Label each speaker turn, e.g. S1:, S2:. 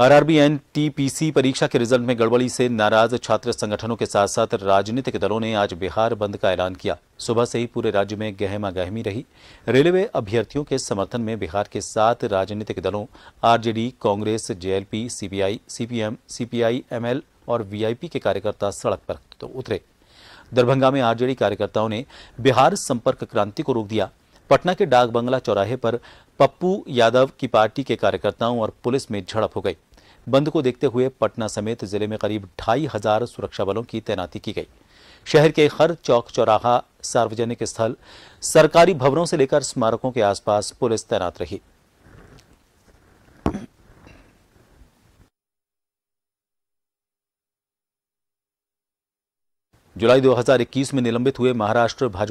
S1: RRB NTPC परीक्षा के result में गड़बड़ी से नाराज छात्र संगठनों के साथ साथ राजनीतिक दलों ने आज बिहार बंद का ऐलान किया सुबह से ही पूरे राज्य में गहमा गहमी रही रेलवे अभ्यर्थियों के समर्थन में बिहार के सात राजनीतिक दलों आरजेडी कांग्रेस जेएलपी सीबीआई सीपीएम सीपीआई एमएल और वीआईपी के कार्यकर्ता सड़क पर तो उतरे दरभंगा में आरजेडी कार्यकर्ताओं ने बिहार संपर्क क्रांति को रोक दिया पटना के डाक बंगला चौराहे पर पप्पू यादव की पार्टी के कार्यकर्ताओं और पुलिस में झड़प हो गई बंद को देखते हुए पटना समेत जिले में करीब ढाई हजार सुरक्षा बलों की तैनाती की गई शहर के हर चौक चौराहा सार्वजनिक स्थल सरकारी भवनों से लेकर स्मारकों के आसपास पुलिस तैनात रही जुलाई 2021 में निलंबित हुए महाराष्ट्र भाजपा